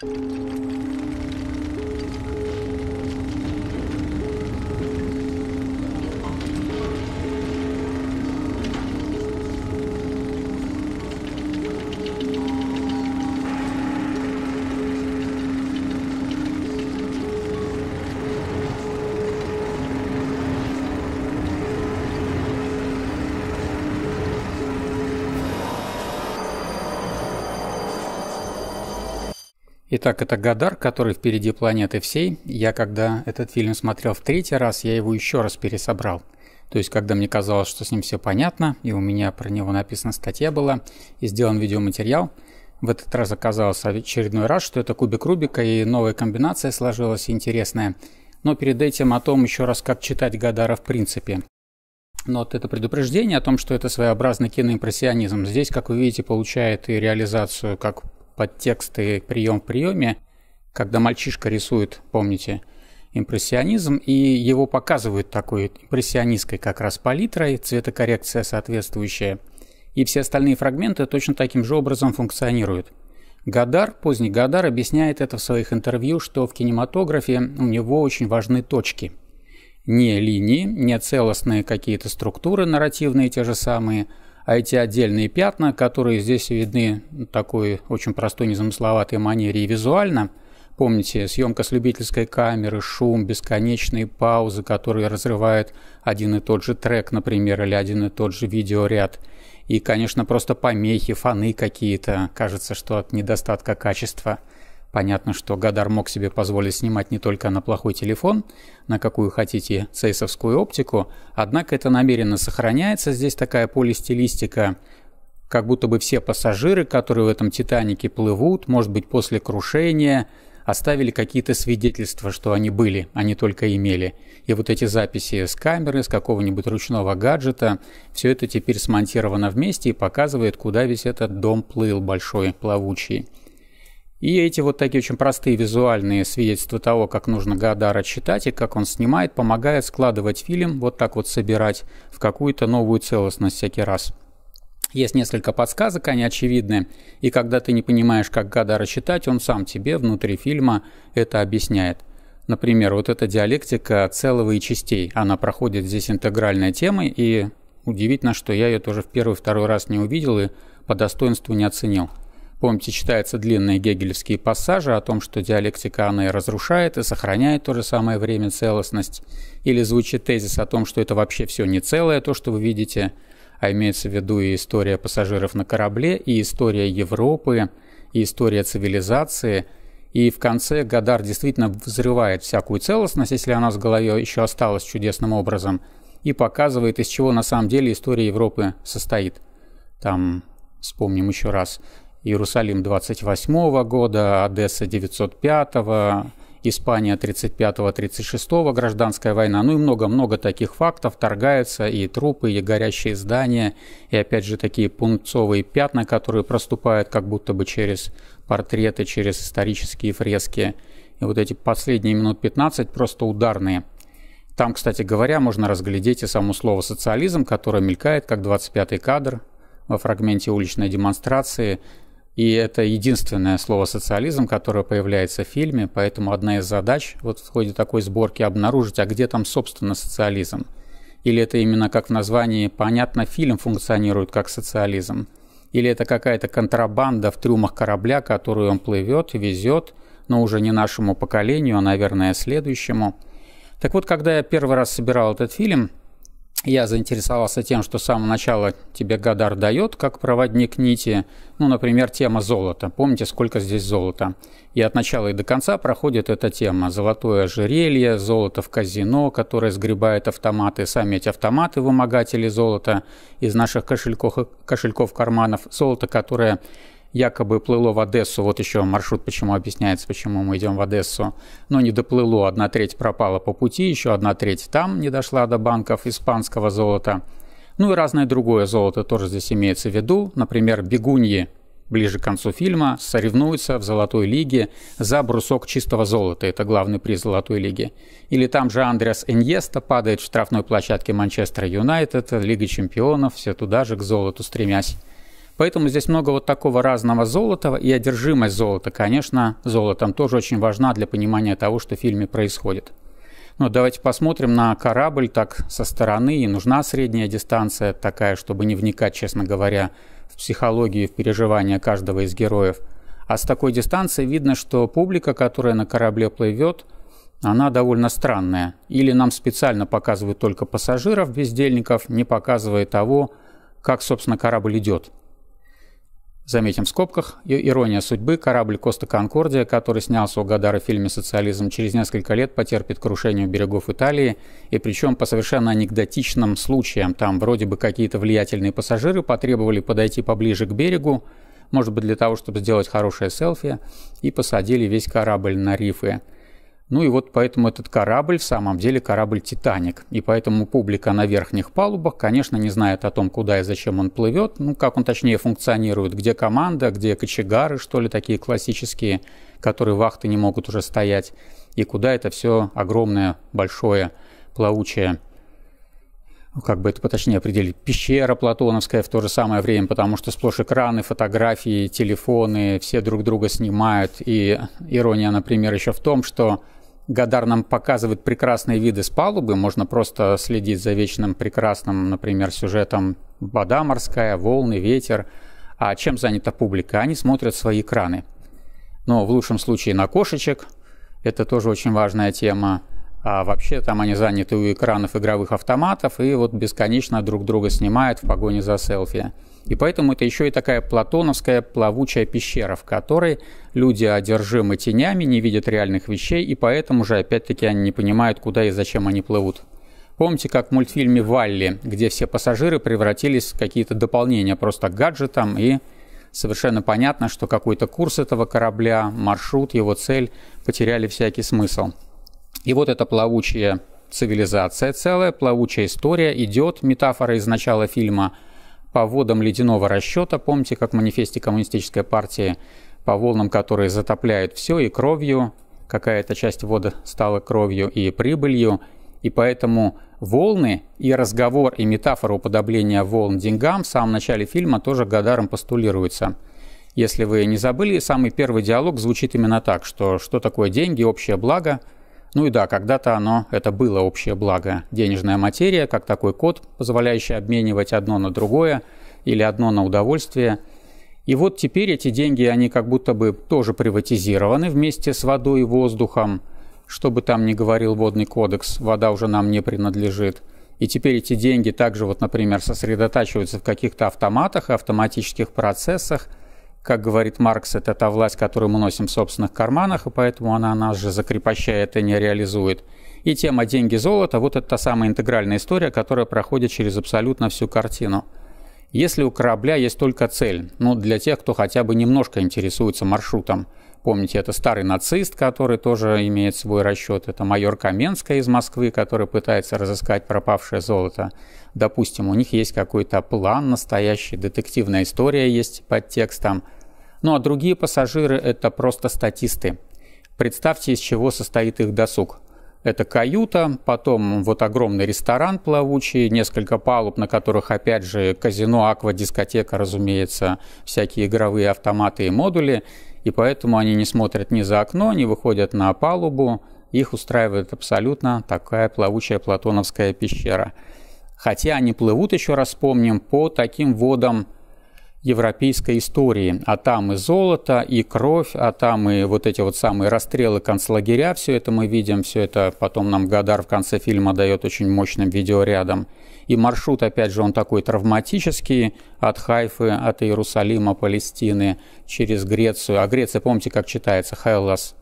Thank you. Итак, это Гадар, который впереди планеты всей. Я, когда этот фильм смотрел в третий раз, я его еще раз пересобрал. То есть, когда мне казалось, что с ним все понятно, и у меня про него написана статья была, и сделан видеоматериал, в этот раз оказалось очередной раз, что это кубик Рубика, и новая комбинация сложилась интересная. Но перед этим о том еще раз, как читать Гадара в принципе. Но вот это предупреждение о том, что это своеобразный киноимпрессионизм, здесь, как вы видите, получает и реализацию как подтексты прием в приеме, когда мальчишка рисует, помните, импрессионизм, и его показывают такой импрессионистской как раз палитрой, цветокоррекция соответствующая, и все остальные фрагменты точно таким же образом функционируют. Гадар, поздний Гадар объясняет это в своих интервью, что в кинематографе у него очень важны точки. Не линии, не целостные какие-то структуры нарративные те же самые – а эти отдельные пятна, которые здесь видны такой очень простой, незамысловатой манере и визуально, Помните, съемка с любительской камеры, шум, бесконечные паузы, которые разрывают один и тот же трек, например, или один и тот же видеоряд. И, конечно, просто помехи, фоны какие-то. Кажется, что от недостатка качества – Понятно, что Гадар мог себе позволить снимать не только на плохой телефон, на какую хотите цейсовскую оптику, однако это намеренно сохраняется, здесь такая полистилистика, как будто бы все пассажиры, которые в этом «Титанике» плывут, может быть, после крушения, оставили какие-то свидетельства, что они были, а не только имели. И вот эти записи с камеры, с какого-нибудь ручного гаджета, все это теперь смонтировано вместе и показывает, куда весь этот дом плыл большой, плавучий. И эти вот такие очень простые визуальные свидетельства того, как нужно Гадара читать и как он снимает, помогает складывать фильм, вот так вот собирать в какую-то новую целостность всякий раз. Есть несколько подсказок, они очевидны, и когда ты не понимаешь, как Гадара читать, он сам тебе внутри фильма это объясняет. Например, вот эта диалектика целого и частей, она проходит здесь интегральной темой, и удивительно, что я ее тоже в первый-второй раз не увидел и по достоинству не оценил. Помните, читаются длинные гегелевские пассажи о том, что диалектика она и разрушает, и сохраняет то же самое время целостность. Или звучит тезис о том, что это вообще все не целое, то, что вы видите, а имеется в виду и история пассажиров на корабле, и история Европы, и история цивилизации. И в конце Гадар действительно взрывает всякую целостность, если она с голове еще осталась чудесным образом, и показывает, из чего на самом деле история Европы состоит. Там, вспомним еще раз, Иерусалим 28 года, Одесса 905, Испания 35-36, гражданская война, ну и много-много таких фактов, торгаются и трупы, и горящие здания, и опять же такие пунцовые пятна, которые проступают как будто бы через портреты, через исторические фрески. И вот эти последние минут 15 просто ударные. Там, кстати говоря, можно разглядеть и само слово «социализм», которое мелькает как 25-й кадр во фрагменте уличной демонстрации – и это единственное слово «социализм», которое появляется в фильме, поэтому одна из задач вот в ходе такой сборки обнаружить, а где там, собственно, социализм. Или это именно, как в названии понятно, фильм функционирует как социализм. Или это какая-то контрабанда в трюмах корабля, которую он плывет, везет, но уже не нашему поколению, а, наверное, следующему. Так вот, когда я первый раз собирал этот фильм, я заинтересовался тем, что с самого начала тебе Гадар дает, как проводник нити. Ну, например, тема золота. Помните, сколько здесь золота? И от начала и до конца проходит эта тема. Золотое ожерелье, золото в казино, которое сгребает автоматы. Сами эти автоматы вымогатели золота из наших кошельков, кошельков карманов. Золото, которое якобы плыло в Одессу, вот еще маршрут почему объясняется, почему мы идем в Одессу, но не доплыло, одна треть пропала по пути, еще одна треть там не дошла до банков испанского золота. Ну и разное другое золото тоже здесь имеется в виду, например, бегуньи, ближе к концу фильма, соревнуются в Золотой Лиге за брусок чистого золота. Это главный приз Золотой Лиги. Или там же Андреас Иньеста падает в штрафной площадке Манчестер Юнайтед, Лига Чемпионов, все туда же к золоту стремясь. Поэтому здесь много вот такого разного золота и одержимость золота, конечно, золотом тоже очень важна для понимания того, что в фильме происходит. Но давайте посмотрим на корабль так со стороны, и нужна средняя дистанция такая, чтобы не вникать, честно говоря, в психологию и в переживания каждого из героев. А с такой дистанции видно, что публика, которая на корабле плывет, она довольно странная. Или нам специально показывают только пассажиров, бездельников, не показывая того, как, собственно, корабль идет. Заметим в скобках, и ирония судьбы, корабль Коста Конкордия, который снялся у Гадара в фильме «Социализм», через несколько лет потерпит крушение у берегов Италии, и причем по совершенно анекдотичным случаям. Там вроде бы какие-то влиятельные пассажиры потребовали подойти поближе к берегу, может быть для того, чтобы сделать хорошее селфи, и посадили весь корабль на рифы. Ну и вот поэтому этот корабль в самом деле корабль «Титаник». И поэтому публика на верхних палубах, конечно, не знает о том, куда и зачем он плывет, ну как он точнее функционирует, где команда, где кочегары, что ли, такие классические, которые вахты не могут уже стоять, и куда это все огромное, большое, плавучее ну, как бы это поточнее определить, пещера платоновская в то же самое время, потому что сплошь экраны, фотографии, телефоны, все друг друга снимают. И ирония, например, еще в том, что Гадар нам показывает прекрасные виды с палубы. Можно просто следить за вечным прекрасным, например, сюжетом «Вода морская», «Волны», «Ветер». А чем занята публика? Они смотрят свои экраны. Но в лучшем случае на кошечек. Это тоже очень важная тема. А вообще там они заняты у экранов игровых автоматов и вот бесконечно друг друга снимают в погоне за селфи. И поэтому это еще и такая платоновская плавучая пещера, в которой люди одержимы тенями, не видят реальных вещей, и поэтому же опять-таки они не понимают, куда и зачем они плывут. Помните, как в мультфильме «Валли», где все пассажиры превратились в какие-то дополнения просто к гаджетам, и совершенно понятно, что какой-то курс этого корабля, маршрут, его цель потеряли всякий смысл. И вот эта плавучая цивилизация целая, плавучая история идет, метафора из начала фильма – по водам ледяного расчета, помните, как в манифесте коммунистической партии, по волнам, которые затопляют все и кровью, какая-то часть воды стала кровью и прибылью, и поэтому волны и разговор, и метафора уподобления волн деньгам в самом начале фильма тоже Гадаром постулируется. Если вы не забыли, самый первый диалог звучит именно так, что что такое деньги, общее благо – ну и да, когда-то оно, это было общее благо. Денежная материя, как такой код, позволяющий обменивать одно на другое или одно на удовольствие. И вот теперь эти деньги, они как будто бы тоже приватизированы вместе с водой и воздухом. Что бы там ни говорил водный кодекс, вода уже нам не принадлежит. И теперь эти деньги также, вот, например, сосредотачиваются в каких-то автоматах, автоматических процессах – как говорит Маркс, это та власть, которую мы носим в собственных карманах, и поэтому она нас же закрепощает и не реализует. И тема «деньги, золото» – вот это та самая интегральная история, которая проходит через абсолютно всю картину. Если у корабля есть только цель, ну, для тех, кто хотя бы немножко интересуется маршрутом. Помните, это старый нацист, который тоже имеет свой расчет. Это майор Каменская из Москвы, который пытается разыскать пропавшее золото. Допустим, у них есть какой-то план настоящий, детективная история есть под текстом – ну а другие пассажиры – это просто статисты. Представьте, из чего состоит их досуг. Это каюта, потом вот огромный ресторан плавучий, несколько палуб, на которых опять же казино, аква, дискотека, разумеется, всякие игровые автоматы и модули. И поэтому они не смотрят ни за окно, не выходят на палубу. Их устраивает абсолютно такая плавучая платоновская пещера. Хотя они плывут, еще раз помним, по таким водам – европейской истории. А там и золото, и кровь, а там и вот эти вот самые расстрелы концлагеря, все это мы видим, все это потом нам Гадар в конце фильма дает очень мощным видеорядом. И маршрут, опять же, он такой травматический, от Хайфы, от Иерусалима, Палестины, через Грецию. А Греция, помните, как читается, Хайлас,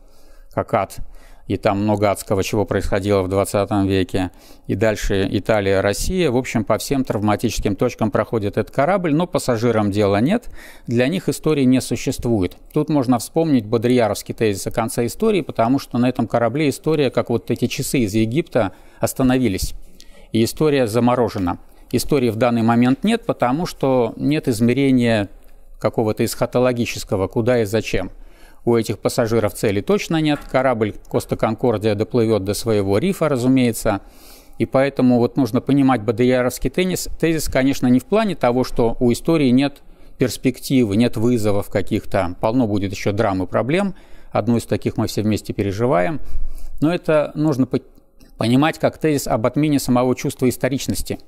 Какат – и там много адского чего происходило в 20 веке, и дальше Италия, Россия. В общем, по всем травматическим точкам проходит этот корабль, но пассажирам дела нет, для них истории не существует. Тут можно вспомнить Бодрияровский тезис о конце истории, потому что на этом корабле история, как вот эти часы из Египта, остановились, и история заморожена. Истории в данный момент нет, потому что нет измерения какого-то эсхатологического, куда и зачем – у этих пассажиров цели точно нет. Корабль Коста Конкордия доплывет до своего рифа, разумеется. И поэтому вот нужно понимать бодеяровский теннис. Тезис, конечно, не в плане того, что у истории нет перспективы, нет вызовов каких-то. Полно будет еще драм и проблем. Одну из таких мы все вместе переживаем. Но это нужно понимать как тезис об отмене самого чувства историчности.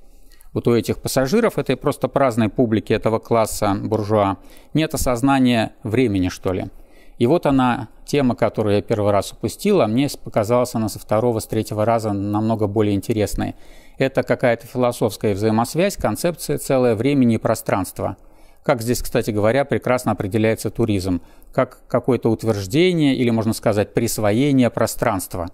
Вот у этих пассажиров, этой просто праздной публики этого класса буржуа, нет осознания времени, что ли. И вот она, тема, которую я первый раз упустила, мне показалась она со второго, с третьего раза намного более интересной. Это какая-то философская взаимосвязь, концепция целое времени и пространства. Как здесь, кстати говоря, прекрасно определяется туризм, как какое-то утверждение или, можно сказать, присвоение пространства.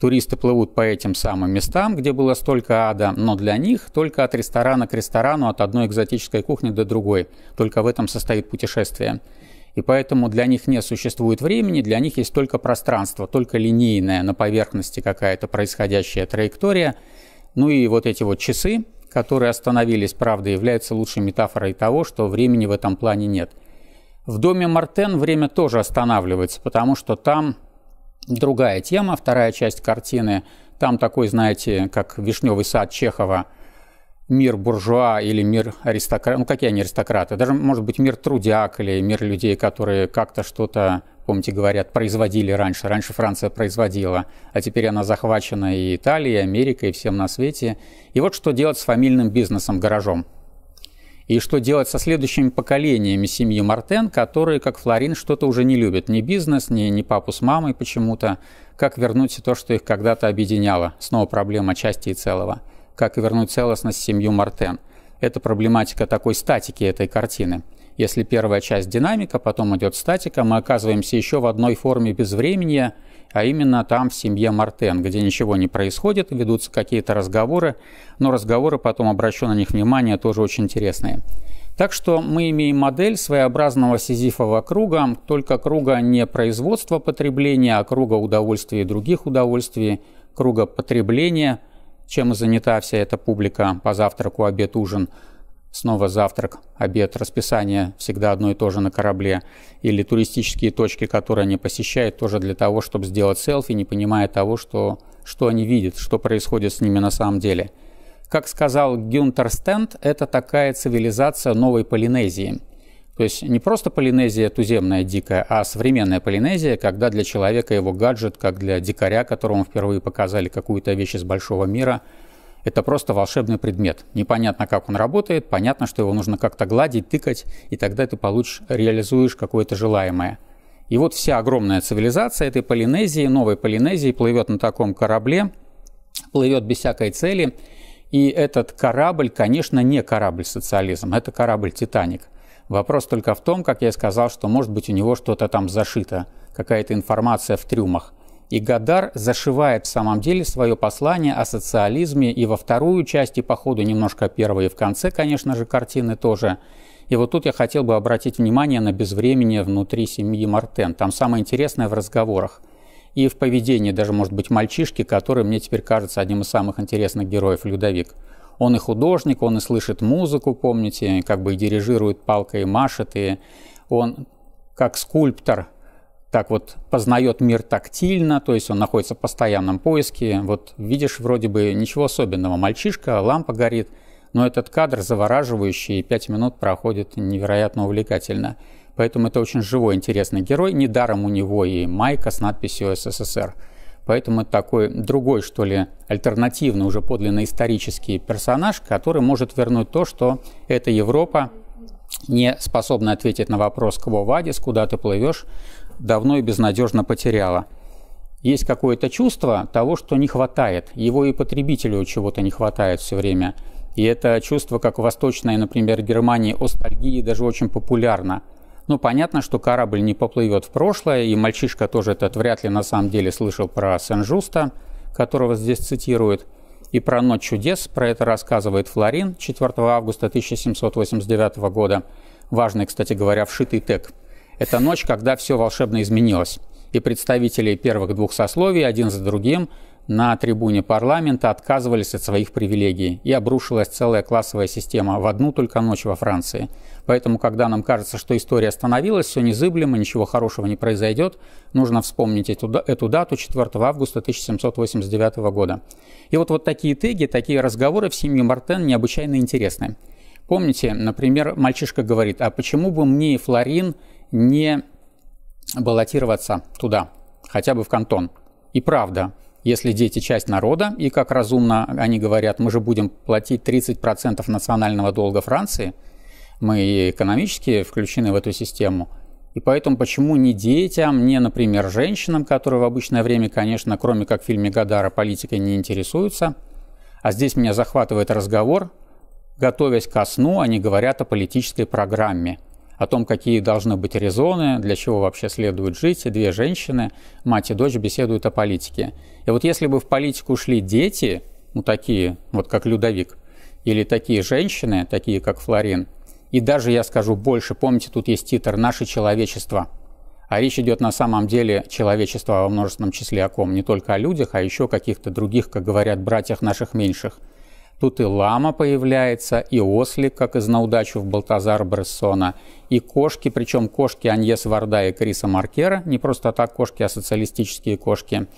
Туристы плывут по этим самым местам, где было столько ада, но для них только от ресторана к ресторану, от одной экзотической кухни до другой. Только в этом состоит путешествие и поэтому для них не существует времени, для них есть только пространство, только линейная на поверхности какая-то происходящая траектория. Ну и вот эти вот часы, которые остановились, правда, являются лучшей метафорой того, что времени в этом плане нет. В доме Мартен время тоже останавливается, потому что там другая тема, вторая часть картины. Там такой, знаете, как «Вишневый сад» Чехова – мир буржуа или мир аристократ, ну какие они аристократы, даже может быть мир трудяк или мир людей, которые как-то что-то, помните, говорят, производили раньше, раньше Франция производила, а теперь она захвачена и Италией, и Америкой, и всем на свете. И вот что делать с фамильным бизнесом, гаражом. И что делать со следующими поколениями семьи Мартен, которые, как Флорин, что-то уже не любят. Ни бизнес, ни, ни папу с мамой почему-то. Как вернуть то, что их когда-то объединяло. Снова проблема части и целого как вернуть целостность семью Мартен. Это проблематика такой статики этой картины. Если первая часть динамика, потом идет статика, мы оказываемся еще в одной форме безвременья, а именно там, в семье Мартен, где ничего не происходит, ведутся какие-то разговоры, но разговоры, потом обращу на них внимание, тоже очень интересные. Так что мы имеем модель своеобразного сизифового круга, только круга не производства потребления, а круга удовольствия и других удовольствий, круга потребления – чем занята вся эта публика по завтраку, обед, ужин. Снова завтрак, обед, расписание всегда одно и то же на корабле. Или туристические точки, которые они посещают, тоже для того, чтобы сделать селфи, не понимая того, что, что они видят, что происходит с ними на самом деле. Как сказал Гюнтер Стенд, это такая цивилизация новой Полинезии – то есть не просто Полинезия туземная дикая, а современная Полинезия, когда для человека его гаджет, как для дикаря, которому впервые показали какую-то вещь из большого мира, это просто волшебный предмет. Непонятно, как он работает, понятно, что его нужно как-то гладить, тыкать, и тогда ты получишь, реализуешь какое-то желаемое. И вот вся огромная цивилизация этой Полинезии, новой Полинезии, плывет на таком корабле, плывет без всякой цели, и этот корабль, конечно, не корабль социализм, это корабль «Титаник». Вопрос только в том, как я сказал, что может быть у него что-то там зашито, какая-то информация в трюмах. И Гадар зашивает в самом деле свое послание о социализме и во вторую часть, и по ходу немножко первой, и в конце, конечно же, картины тоже. И вот тут я хотел бы обратить внимание на безвремение внутри семьи Мартен. Там самое интересное в разговорах и в поведении даже, может быть, мальчишки, который мне теперь кажется одним из самых интересных героев Людовик он и художник, он и слышит музыку, помните, как бы и дирижирует палкой, и машет, и он как скульптор так вот познает мир тактильно, то есть он находится в постоянном поиске. Вот видишь, вроде бы ничего особенного. Мальчишка, лампа горит, но этот кадр завораживающий, и пять минут проходит невероятно увлекательно. Поэтому это очень живой, интересный герой. Недаром у него и майка с надписью «СССР». Поэтому это такой другой, что ли, альтернативный, уже подлинно исторический персонаж, который может вернуть то, что эта Европа не способна ответить на вопрос «Кво Вадис?», «Куда ты плывешь?», давно и безнадежно потеряла. Есть какое-то чувство того, что не хватает. Его и потребителю чего-то не хватает все время. И это чувство, как в Восточной, например, Германии, остальгии даже очень популярно – ну, понятно, что корабль не поплывет в прошлое, и мальчишка тоже этот вряд ли на самом деле слышал про Сен-Жуста, которого здесь цитируют, и про «Ночь чудес», про это рассказывает Флорин 4 августа 1789 года. Важный, кстати говоря, вшитый тег. Это ночь, когда все волшебно изменилось, и представители первых двух сословий один за другим – на трибуне парламента отказывались от своих привилегий, и обрушилась целая классовая система в одну только ночь во Франции. Поэтому, когда нам кажется, что история остановилась, все незыблемо, ничего хорошего не произойдет, нужно вспомнить эту, эту дату 4 августа 1789 года. И вот, вот такие теги, такие разговоры в семье Мартен необычайно интересны. Помните, например, мальчишка говорит, а почему бы мне и Флорин не баллотироваться туда, хотя бы в кантон? И правда, если дети часть народа, и как разумно они говорят, мы же будем платить 30% национального долга Франции, мы экономически включены в эту систему. И поэтому почему не детям, не, например, женщинам, которые в обычное время, конечно, кроме как в фильме Гадара, политикой не интересуются, а здесь меня захватывает разговор, готовясь ко сну, они говорят о политической программе – о том, какие должны быть резоны, для чего вообще следует жить. И две женщины, мать и дочь, беседуют о политике. И вот если бы в политику шли дети, ну такие, вот как Людовик, или такие женщины, такие как Флорин, и даже, я скажу больше, помните, тут есть титр «Наше человечество», а речь идет на самом деле человечество во множественном числе о ком, не только о людях, а еще о каких-то других, как говорят, братьях наших меньших – Тут и лама появляется, и ослик, как из наудачу в Балтазар Брессона, и кошки, причем кошки Аньес Варда и Криса Маркера, не просто так кошки, а социалистические кошки.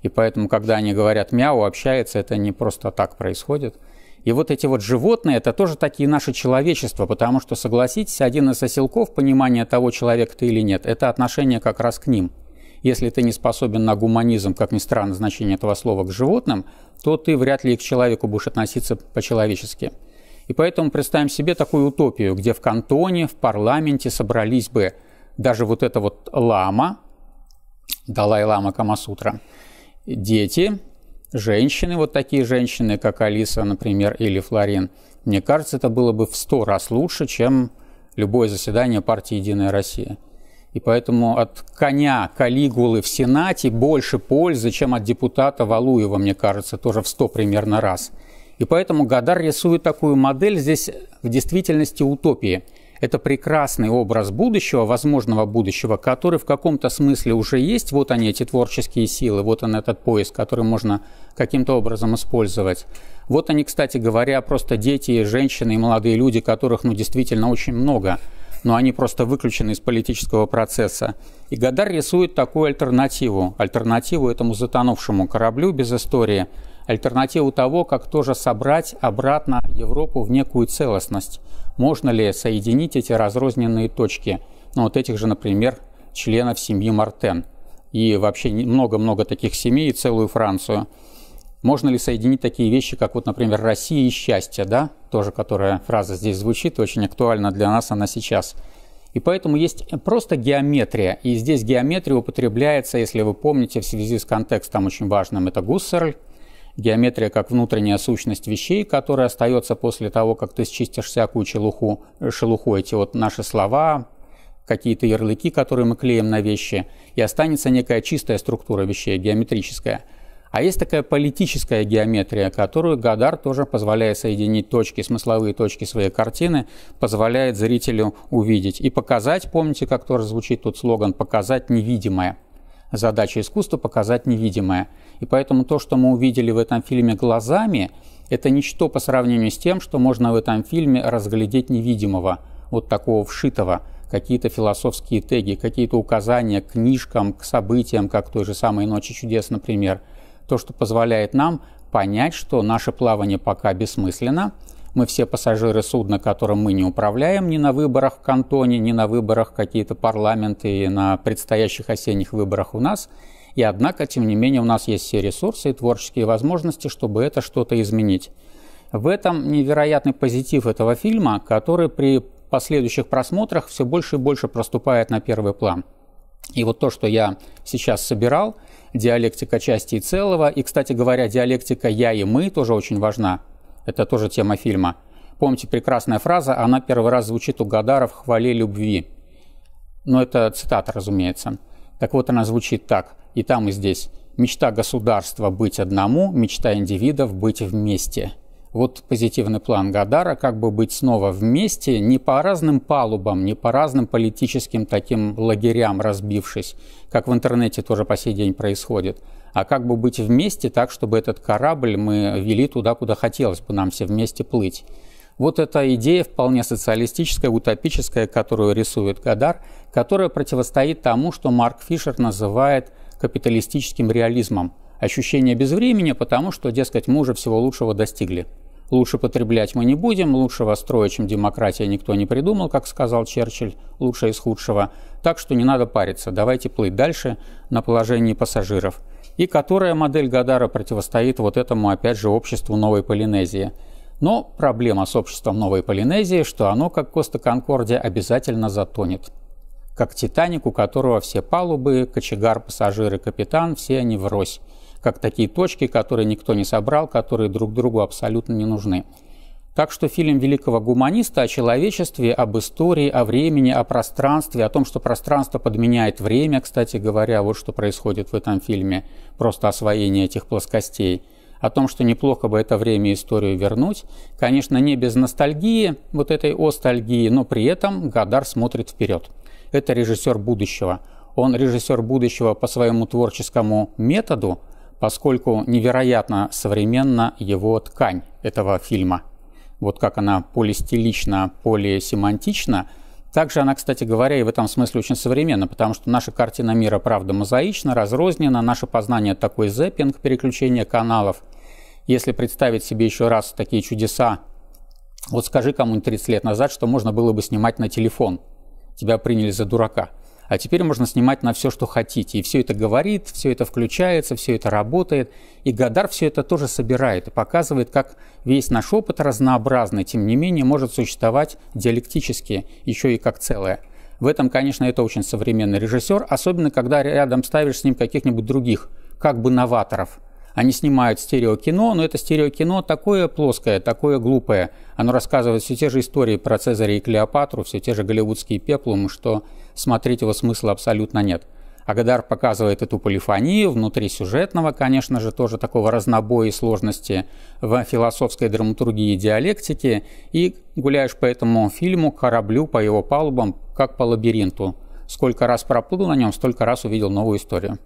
И поэтому, когда они говорят «мяу», общается, это не просто так происходит. И вот эти вот животные – это тоже такие наши человечества, потому что, согласитесь, один из оселков понимания того, человек ты или нет, это отношение как раз к ним – если ты не способен на гуманизм, как ни странно, значение этого слова к животным, то ты вряд ли к человеку будешь относиться по-человечески. И поэтому представим себе такую утопию, где в кантоне, в парламенте собрались бы даже вот это вот лама, Далай-лама Камасутра, дети, женщины, вот такие женщины, как Алиса, например, или Флорин. Мне кажется, это было бы в сто раз лучше, чем любое заседание партии «Единая Россия». И поэтому от коня Калигулы в Сенате больше пользы, чем от депутата Валуева, мне кажется, тоже в сто примерно раз. И поэтому Гадар рисует такую модель здесь в действительности утопии. Это прекрасный образ будущего, возможного будущего, который в каком-то смысле уже есть. Вот они, эти творческие силы, вот он этот поиск, который можно каким-то образом использовать. Вот они, кстати говоря, просто дети, женщины и молодые люди, которых ну, действительно очень много – но они просто выключены из политического процесса. И Гадар рисует такую альтернативу. Альтернативу этому затонувшему кораблю без истории. Альтернативу того, как тоже собрать обратно Европу в некую целостность. Можно ли соединить эти разрозненные точки? Ну, вот этих же, например, членов семьи Мартен. И вообще много-много таких семей и целую Францию – можно ли соединить такие вещи, как вот, например, Россия и счастье, да, тоже, которая фраза здесь звучит, очень актуальна для нас она сейчас. И поэтому есть просто геометрия. И здесь геометрия употребляется, если вы помните, в связи с контекстом очень важным, это Гуссерль. Геометрия как внутренняя сущность вещей, которая остается после того, как ты счистишь всякую шелуху, э, шелуху эти вот наши слова, какие-то ярлыки, которые мы клеим на вещи, и останется некая чистая структура вещей, геометрическая – а есть такая политическая геометрия, которую Гадар тоже позволяет соединить точки, смысловые точки своей картины, позволяет зрителю увидеть и показать, помните, как тоже звучит тут слоган, показать невидимое. Задача искусства – показать невидимое. И поэтому то, что мы увидели в этом фильме глазами, это ничто по сравнению с тем, что можно в этом фильме разглядеть невидимого, вот такого вшитого, какие-то философские теги, какие-то указания к книжкам, к событиям, как той же самой «Ночи чудес», например – то, что позволяет нам понять, что наше плавание пока бессмысленно. Мы все пассажиры судна, которым мы не управляем ни на выборах в Кантоне, ни на выборах какие-то парламенты и на предстоящих осенних выборах у нас. И однако, тем не менее, у нас есть все ресурсы и творческие возможности, чтобы это что-то изменить. В этом невероятный позитив этого фильма, который при последующих просмотрах все больше и больше проступает на первый план – и вот то, что я сейчас собирал, диалектика части и целого, и, кстати говоря, диалектика «я» и «мы» тоже очень важна. Это тоже тема фильма. Помните прекрасная фраза, она первый раз звучит у Гадара в «Хвале любви». Но ну, это цитата, разумеется. Так вот она звучит так, и там, и здесь. «Мечта государства – быть одному, мечта индивидов – быть вместе». Вот позитивный план Гадара, как бы быть снова вместе, не по разным палубам, не по разным политическим таким лагерям разбившись, как в интернете тоже по сей день происходит, а как бы быть вместе так, чтобы этот корабль мы вели туда, куда хотелось бы нам все вместе плыть. Вот эта идея вполне социалистическая, утопическая, которую рисует Гадар, которая противостоит тому, что Марк Фишер называет капиталистическим реализмом. Ощущение безвремени, потому что, дескать, мы уже всего лучшего достигли. Лучше потреблять мы не будем, лучшего строя, чем демократия, никто не придумал, как сказал Черчилль, лучше из худшего. Так что не надо париться, давайте плыть дальше на положении пассажиров. И которая модель Гадара противостоит вот этому, опять же, обществу Новой Полинезии. Но проблема с обществом Новой Полинезии, что оно, как Коста Конкордия, обязательно затонет. Как Титаник, у которого все палубы, кочегар, пассажиры, капитан, все они врозь как такие точки, которые никто не собрал, которые друг другу абсолютно не нужны. Так что фильм великого гуманиста о человечестве, об истории, о времени, о пространстве, о том, что пространство подменяет время, кстати говоря, вот что происходит в этом фильме, просто освоение этих плоскостей, о том, что неплохо бы это время и историю вернуть. Конечно, не без ностальгии, вот этой остальгии, но при этом Гадар смотрит вперед. Это режиссер будущего. Он режиссер будущего по своему творческому методу – поскольку невероятно современна его ткань этого фильма. Вот как она полистилична, полисемантична. Также она, кстати говоря, и в этом смысле очень современна, потому что наша картина мира, правда, мозаична, разрознена, наше познание такой зеппинг, переключение каналов. Если представить себе еще раз такие чудеса, вот скажи кому-нибудь 30 лет назад, что можно было бы снимать на телефон. Тебя приняли за дурака – а теперь можно снимать на все, что хотите. И все это говорит, все это включается, все это работает. И Гадар все это тоже собирает и показывает, как весь наш опыт разнообразный, тем не менее, может существовать диалектически, еще и как целое. В этом, конечно, это очень современный режиссер, особенно когда рядом ставишь с ним каких-нибудь других, как бы новаторов – они снимают стереокино, но это стереокино такое плоское, такое глупое. Оно рассказывает все те же истории про Цезаря и Клеопатру, все те же голливудские пеплумы, что смотреть его смысла абсолютно нет. Агадар показывает эту полифонию внутри сюжетного, конечно же, тоже такого разнобоя и сложности в философской драматургии и диалектике, и гуляешь по этому фильму, кораблю, по его палубам, как по лабиринту. Сколько раз проплыл на нем, столько раз увидел новую историю.